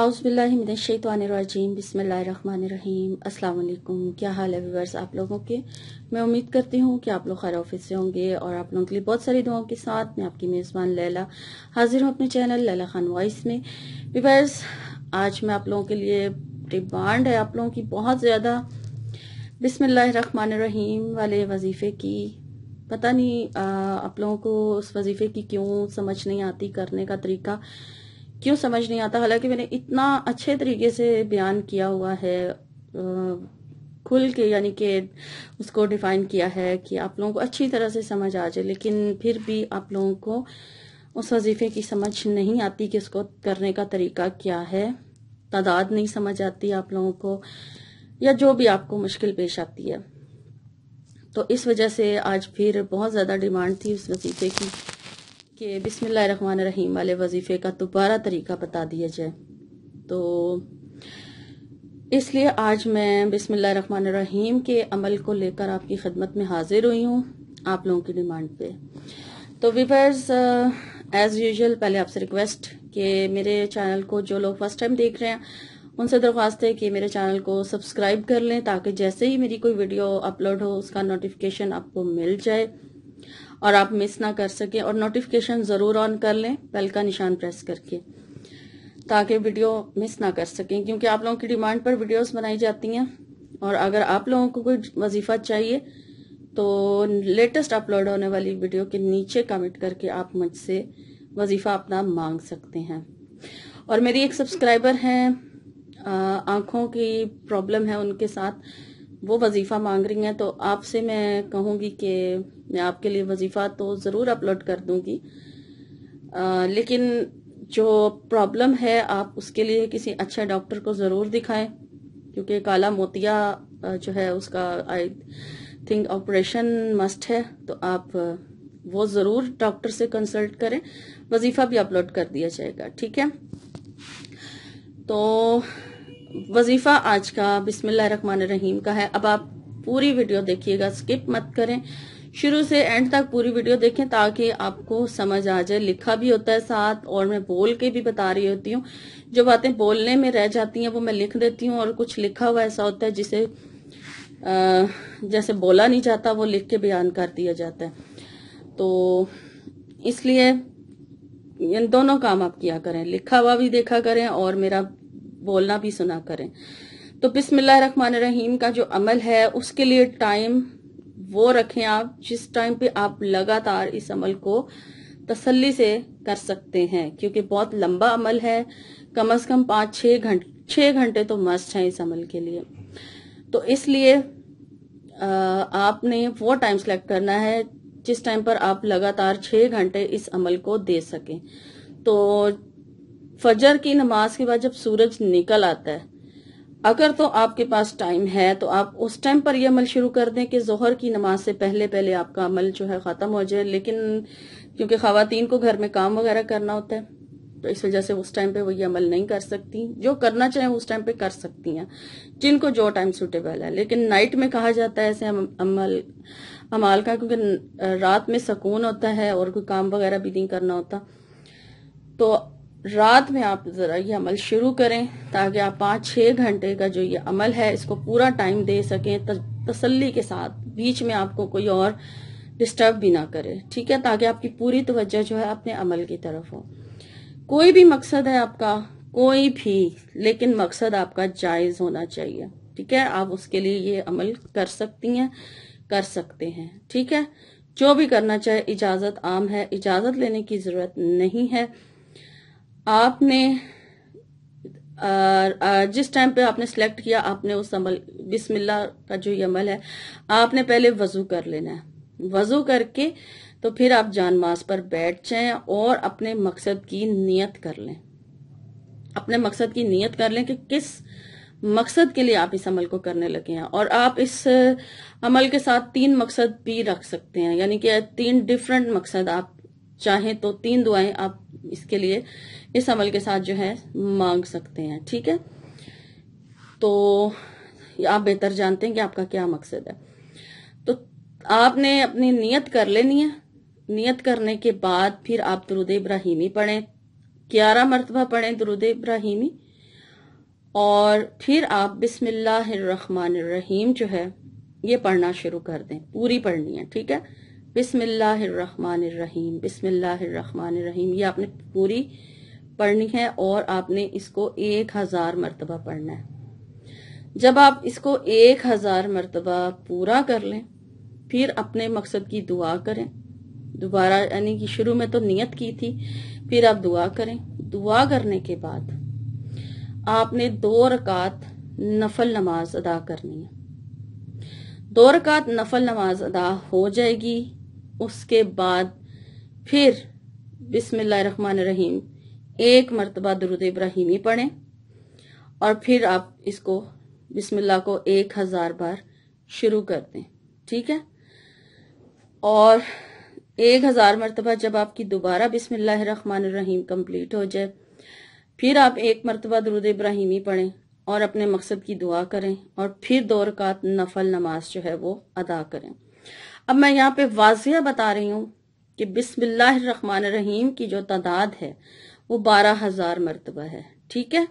आउज़बिल्लिमिनशैतवानरजीम बिसमीम क्या हाल है व्यूवर्स आप लोगों के मैं उम्मीद करती हूँ कि आप लोग खैर ऑफिस से होंगे और आप लोगों के लिए बहुत सारी दुआओं के साथ मैं आपकी मेज़बान लैला हाजिर हूँ अपने चैनल लैला खान वॉइस में व्यूवर्स आज मैं आप लोगों के लिए डिमांड है आप लोगों की बहुत ज़्यादा बिसमीम वाले वजीफ़े की पता नहीं आप लोगों को उस वजीफ़े की क्यों समझ नहीं आती करने का तरीका क्यों समझ नहीं आता हालांकि मैंने इतना अच्छे तरीके से बयान किया हुआ है खुल के यानी कि उसको डिफाइन किया है कि आप लोगों को अच्छी तरह से समझ आ जाए लेकिन फिर भी आप लोगों को उस वजीफे की समझ नहीं आती कि उसको करने का तरीका क्या है तादाद नहीं समझ आती आप लोगों को या जो भी आपको मुश्किल पेश आती है तो इस वजह से आज फिर बहुत ज़्यादा डिमांड थी उस वजीफे की कि रन रहीम वाले वजीफ़े का दोबारा तरीका बता दिया जाए तो इसलिए आज मैं रन रहीम के अमल को लेकर आपकी खदमत में हाजिर हुई हूँ आप लोगों की डिमांड पे तो वीवर्स एज़ यूजल पहले आपसे रिक्वेस्ट कि मेरे चैनल को जो लोग फर्स्ट टाइम देख रहे हैं उनसे दरख्वास्त है कि मेरे चैनल को सब्सक्राइब कर लें ताकि जैसे ही मेरी कोई वीडियो अपलोड हो उसका नोटिफिकेशन आपको मिल जाए और आप मिस ना कर सकें और नोटिफिकेशन ज़रूर ऑन कर लें बेल का निशान प्रेस करके ताकि वीडियो मिस ना कर सकें क्योंकि आप लोगों की डिमांड पर वीडियोस बनाई जाती हैं और अगर आप लोगों को कोई वजीफ़ा चाहिए तो लेटेस्ट अपलोड होने वाली वीडियो के नीचे कमेंट करके आप मुझसे वजीफ़ा अपना मांग सकते हैं और मेरी एक सब्सक्राइबर है आंखों की प्रॉब्लम है उनके साथ वो वजीफ़ा मांग रही हैं तो आपसे मैं कहूंगी कि मैं आपके लिए वजीफ़ा तो ज़रूर अपलोड कर आ, लेकिन जो प्रॉब्लम है आप उसके लिए किसी अच्छे डॉक्टर को ज़रूर दिखाएं क्योंकि काला मोतिया जो है उसका आई थिंक ऑपरेशन मस्ट है तो आप वो ज़रूर डॉक्टर से कंसल्ट करें वजीफ़ा भी अपलोड कर दिया जाएगा ठीक है तो वजीफा आज का बिस्मिल्लाह रहमान रहीम का है अब आप पूरी वीडियो देखिएगा स्किप मत करें शुरू से एंड तक पूरी वीडियो देखें ताकि आपको समझ आ जाए लिखा भी होता है साथ और मैं बोल के भी बता रही होती हूँ जो बातें बोलने में रह जाती हैं वो मैं लिख देती हूँ और कुछ लिखा हुआ ऐसा होता है जिसे जैसे बोला नहीं जाता वो लिख के बयान कर दिया जाता है तो इसलिए इन दोनों काम आप किया करें लिखा हुआ भी देखा करें और मेरा बोलना भी सुना करें तो बिसमान रहीम का जो अमल है उसके लिए टाइम वो रखें आप जिस टाइम पे आप लगातार इस अमल को तसल्ली से कर सकते हैं क्योंकि बहुत लंबा अमल है कम अज कम पाँच छः घंटे छः घंटे तो मस्त हैं इस अमल के लिए तो इसलिए आपने वो टाइम सेलेक्ट करना है जिस टाइम पर आप लगातार छः घंटे इस अमल को दे सकें तो फजर की नमाज के बाद जब सूरज निकल आता है अगर तो आपके पास टाइम है तो आप उस टाइम पर यह अमल शुरू कर दें कि जोहर की नमाज से पहले पहले आपका अमल जो है ख़त्म हो जाए लेकिन क्योंकि खातन को घर में काम वगैरह करना होता है तो इस वजह से उस टाइम पे वो ये अमल नहीं कर सकती जो करना चाहे उस टाइम पे कर सकती हैं जिनको जो टाइम सुटेबल है लेकिन नाइट में कहा जाता है ऐसे अमल अमाल का क्योंकि रात में सुकून होता है और कोई काम वगैरह भी नहीं करना होता तो रात में आप ज़रा ये अमल शुरू करें ताकि आप पाँच छः घंटे का जो ये अमल है इसको पूरा टाइम दे सकें तसल्ली के साथ बीच में आपको कोई और डिस्टर्ब भी ना करे ठीक है ताकि आपकी पूरी तवज्जो जो है अपने अमल की तरफ हो कोई भी मकसद है आपका कोई भी लेकिन मकसद आपका जायज़ होना चाहिए ठीक है आप उसके लिए ये अमल कर सकती हैं कर सकते हैं ठीक है जो भी करना चाहे इजाज़त आम है इजाज़त लेने की ज़रूरत नहीं है आपने जिस टाइम पे आपने सेलेक्ट किया आपने उस अमल बिस्मिल्ला का जो ये अमल है आपने पहले वजू कर लेना है वजू करके तो फिर आप जानमाज पर बैठ जाए और अपने मकसद की नियत कर लें अपने मकसद की नियत कर लें कि किस मकसद के लिए आप इस अमल को करने लगे हैं और आप इस अमल के साथ तीन मकसद भी रख सकते हैं यानी कि तीन डिफरेंट मकसद आप चाहें तो तीन दुआएं आप इसके लिए इस अमल के साथ जो है मांग सकते हैं ठीक है तो आप बेहतर जानते हैं कि आपका क्या मकसद है तो आपने अपनी नियत कर लेनी है नियत करने के बाद फिर आप दरुद इब्राहिमी पढ़ें ग्यारह मरतबा पढ़ें दरुद इब्राहिमी और फिर आप बिस्मिल्लाहिर्रहमानिर्रहीम जो है ये पढ़ना शुरू कर दें पूरी पढ़नी है ठीक है बिस्मिल्लाहिर्रहमानिर्रहीम बिस्मिल्लाहिर्रहमानिर्रहीम ये आपने पूरी पढ़नी है और आपने इसको एक हजार मरतबा पढ़ना है जब आप इसको एक हजार मरतबा पूरा कर लें फिर अपने मकसद की दुआ करें दोबारा यानी कि शुरू में तो नियत की थी फिर आप दुआ करें दुआ करने के बाद आपने दो रकात नफल नमाज अदा करनी है दो रकात नफल नमाज अदा हो जाएगी उसके बाद फिर बिस्मिल्लाहमान रहीम एक मरतबा दरुद इब्राहिमी पढ़ें और फिर आप इसको बिस्मिल्लाह को एक हज़ार बार शुरू कर दें ठीक है और एक हज़ार मरतबा जब आपकी दोबारा बिसमीम कंप्लीट हो जाए फिर आप एक मरतबा दरुद इब्राहिमी पढ़ें और अपने मकसद की दुआ करें और फिर दो रकात नफल नमाज जो है वो अदा करें अब मैं यहाँ पे वाजिया बता रही हूँ कि बिस्मिल्लाहमान रहीम की जो तादाद है वो बारह हजार मरतबा है ठीक है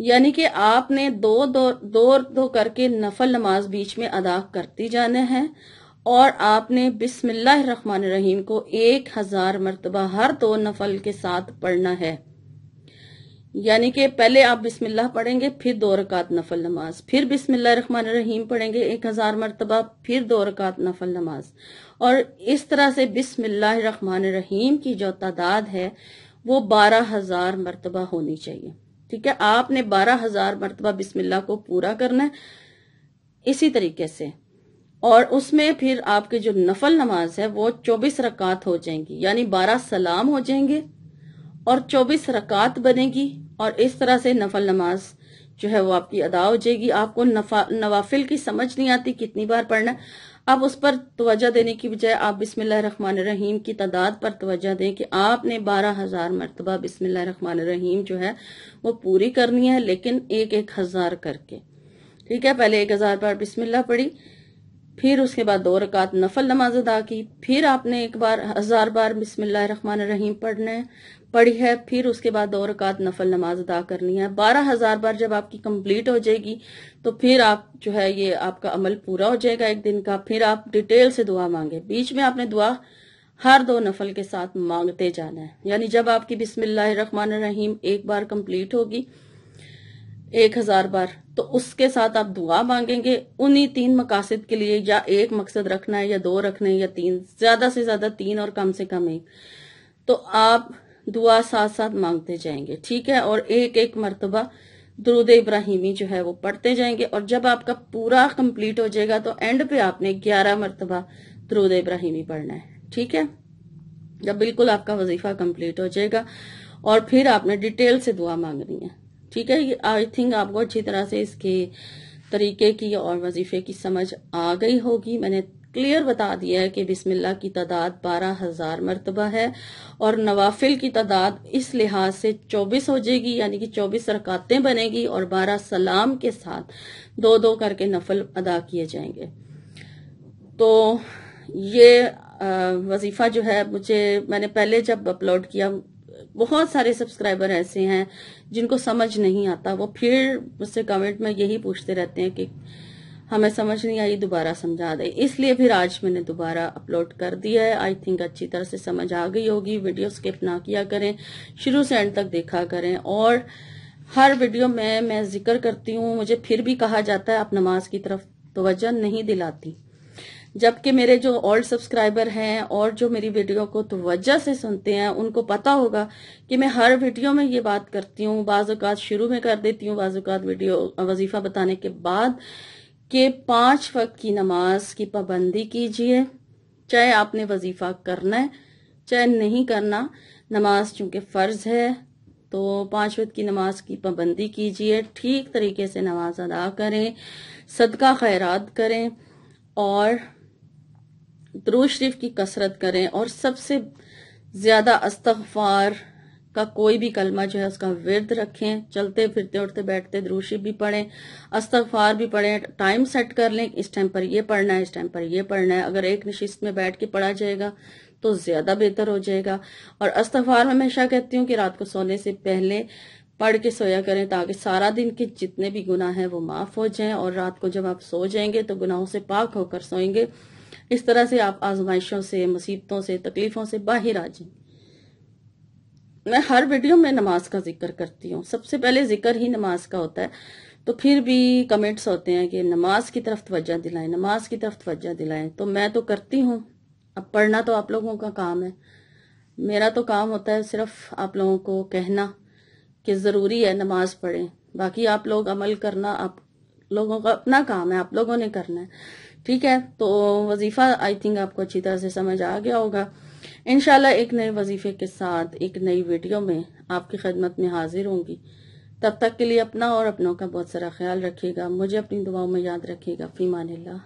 यानी कि आपने दो दो दो दो करके नफल नमाज बीच में अदा करती जाने हैं और आपने बिस्मिल्लाह रहीम को एक हजार मरतबा हर दो नफल के साथ पढ़ना है यानी कि पहले आप बिस्मिल्लाह पढ़ेंगे फिर दो रकात नफल नमाज फिर बिस्मिल्लाह रहमान रहीम पढ़ेंगे एक हजार मरतबा फिर दो रकात नफल नमाज और इस तरह से बिस्मिल्लाह रहमान रहीम की जो तादाद है वो बारह हजार मरतबा होनी चाहिए ठीक है आपने बारह हजार मरतबा बिस्मिल्लाह को पूरा करना है इसी तरीके से और उसमें फिर आपकी जो नफल नमाज है वो चौबीस रकात हो जाएंगी यानी बारह सलाम हो जाएंगे और चौबीस रकात बनेगी और इस तरह से नफल नमाज जो है वो आपकी अदा हो जाएगी आपको नवाफिल की समझ नहीं आती कितनी बार पढ़ना आप उस पर तोजा देने की बजाय आप बिस्मिल्लाहमान रहीम की तादाद पर तोजा दें कि आपने बारह हजार मरतबा बिस्मिल्लाहमान रहीम जो है वो पूरी करनी है लेकिन एक एक हजार करके ठीक है पहले एक हजार बार बिस्मिल्ला पढ़ी फिर उसके बाद दो रकात नफल नमाज अदा की फिर आपने एक बार हजार बार बिस्मिल्लाहमान रहीम पढ़ना है पढ़ी है फिर उसके बाद दो रकात नफल नमाज अदा करनी है बारह हजार बार जब आपकी कंप्लीट हो जाएगी तो फिर आप जो है ये आपका अमल पूरा हो जाएगा एक दिन का फिर आप डिटेल से दुआ मांगे बीच में आपने दुआ हर दो नफल के साथ मांगते जाना है यानी जब आपकी बिस्मिल्लाहमान रहीम एक बार कंप्लीट होगी एक हजार बार तो उसके साथ आप दुआ मांगेंगे उन्हीं तीन मकासद के लिए या एक मकसद रखना है या दो रखने या तीन ज्यादा से ज्यादा तीन और कम से कम एक तो आप दुआ साथ साथ मांगते जाएंगे ठीक है और एक एक मरतबा दरूद इब्राहिमी जो है वो पढ़ते जाएंगे और जब आपका पूरा कंप्लीट हो जाएगा तो एंड पे आपने ग्यारह मरतबा दरूद इब्राहिमी पढ़ना है ठीक है जब बिल्कुल आपका वजीफा कंप्लीट हो जाएगा और फिर आपने डिटेल से दुआ मांगनी है ठीक है आई थिंक आपको अच्छी तरह से इसके तरीके की और वजीफे की समझ आ गई होगी मैंने क्लियर बता दिया है कि बिस्मिल्लाह की तादाद बारह हजार मरतबा है और नवाफिल की तादाद इस लिहाज से चौबीस हो जाएगी यानी कि चौबीस रकातें बनेगी और बारह सलाम के साथ दो दो करके नफल अदा किए जाएंगे तो ये वजीफ़ा जो है मुझे मैंने पहले जब अपलोड किया बहुत सारे सब्सक्राइबर ऐसे हैं जिनको समझ नहीं आता वो फिर मुझसे कमेंट में यही पूछते रहते हैं कि हमें समझ नहीं आई दोबारा समझा दें इसलिए फिर आज मैंने दोबारा अपलोड कर दिया है आई थिंक अच्छी तरह से समझ आ गई होगी वीडियो स्किप ना किया करें शुरू से एंड तक देखा करें और हर वीडियो में मैं जिक्र करती हूँ मुझे फिर भी कहा जाता है आप नमाज की तरफ तोज्जा नहीं दिलाती जबकि मेरे जो ओल्ड सब्सक्राइबर हैं और जो मेरी वीडियो को तवज्जो से सुनते हैं उनको पता होगा कि मैं हर वीडियो में ये बात करती हूँ बाज़ात शुरू में कर देती हूँ बाज़ात वीडियो वजीफ़ा बताने के बाद कि पांच वक्त की नमाज की पाबंदी कीजिए चाहे आपने वजीफ़ा करना है चाहे नहीं करना नमाज चूंकि फ़र्ज है तो पांच वक्त की नमाज की पाबंदी कीजिए ठीक तरीके से नमाज अदा करें सदका खैरात करें और दरूज शरीफ की कसरत करें और सबसे ज़्यादा अस्तफार का कोई भी कलमा जो है उसका विरद रखें चलते फिरते उठते बैठते शरीफ भी पढ़ें अस्तफार भी पढ़ें टाइम सेट कर लें इस टाइम पर यह पढ़ना है इस टाइम पर यह पढ़ना है अगर एक नशिस्त में बैठ के पढ़ा जाएगा तो ज़्यादा बेहतर हो जाएगा और अस्तफार में हमेशा कहती हूँ कि रात को सोने से पहले पढ़ के सोया करें ताकि सारा दिन के जितने भी गुनाह हैं वो माफ़ हो जाएं और रात को जब आप सो जाएंगे तो गुनाहों से पाक होकर सोएंगे इस तरह से आप आजमाइशों से मुसीबतों से तकलीफों से बाहर आ जाए मैं हर वीडियो में नमाज का जिक्र करती हूँ सबसे पहले जिक्र ही नमाज का होता है तो फिर भी कमेंट्स होते हैं कि नमाज की तरफ तोज्जह दिलाएं नमाज की तरफ तवज्जा दिलाएं तो मैं तो करती हूँ अब पढ़ना तो आप लोगों का काम है मेरा तो काम होता है सिर्फ आप लोगों को कहना कि ज़रूरी है नमाज पढ़ें बाकी आप लोग अमल करना आप लोगों का अपना काम है आप लोगों ने करना है ठीक है तो वजीफ़ा आई थिंक आपको अच्छी तरह से समझ आ गया होगा इनशाला एक नए वजीफ़े के साथ एक नई वीडियो में आपकी खदमत में हाजिर होंगी तब तक के लिए अपना और अपनों का बहुत सारा ख्याल रखिएगा मुझे अपनी दुआओं में याद रखिएगा फ़ीमान ला